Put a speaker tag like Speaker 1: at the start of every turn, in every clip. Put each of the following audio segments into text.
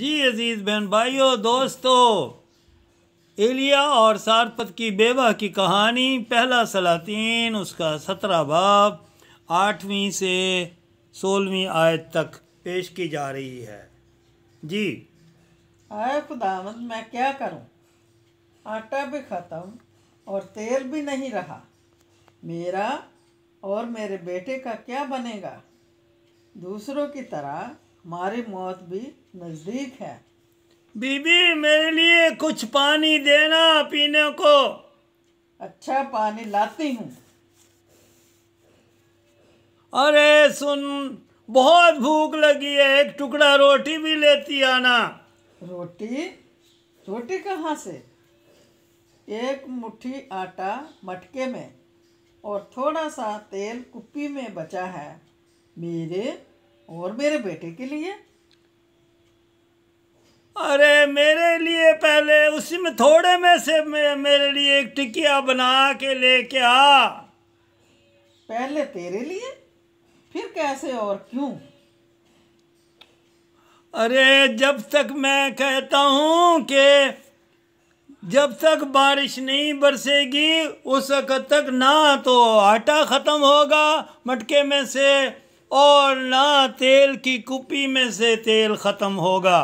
Speaker 1: जी अजीज़ बहन भाइयों दोस्तों एलिया और सारपत की बेवा की कहानी पहला सलातीन उसका सत्रह बाब आठवीं से सोलहवीं आयत तक पेश की जा रही है जी
Speaker 2: आए खुदावंद मैं क्या करूं? आटा भी ख़त्म और तेल भी नहीं रहा मेरा और मेरे बेटे का क्या बनेगा दूसरों की तरह हमारी मौत भी नज़दीक है
Speaker 1: बीबी मेरे लिए कुछ पानी देना पीने
Speaker 2: को अच्छा पानी लाती हूँ
Speaker 1: अरे सुन बहुत भूख लगी है एक टुकड़ा रोटी भी लेती आना रोटी रोटी कहाँ से
Speaker 2: एक मुट्ठी आटा मटके में और थोड़ा सा तेल कुप्पी में बचा है मेरे और मेरे बेटे के लिए
Speaker 1: अरे मेरे लिए पहले उसी में थोड़े में से मेरे लिए एक टिकिया बना के लेके आ पहले तेरे लिए फिर कैसे और क्यों अरे जब तक मैं कहता हूँ कि जब तक बारिश नहीं बरसेगी उस वक़्त तक ना तो आटा ख़त्म होगा मटके में से और ना तेल की कुपी में से तेल ख़त्म होगा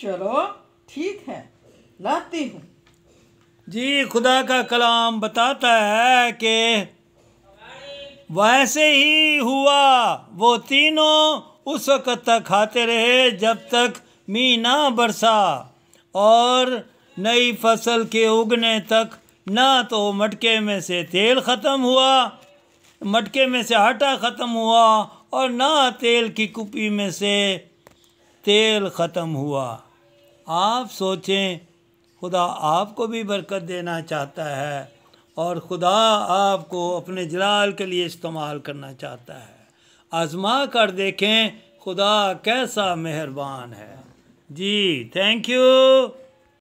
Speaker 1: चलो ठीक है लाती हूँ जी खुदा का कलाम बताता है कि वैसे ही हुआ वो तीनों उस वक़्त तक खाते रहे जब तक मी ना बरसा और नई फसल के उगने तक ना तो मटके में से तेल ख़त्म हुआ मटके में से आटा ख़त्म हुआ और ना तेल की कुपी में से तेल ख़त्म हुआ आप सोचें खुदा आपको भी बरकत देना चाहता है और खुदा आपको अपने जलाल के लिए इस्तेमाल करना चाहता है आजमा कर देखें खुदा कैसा मेहरबान है जी थैंक यू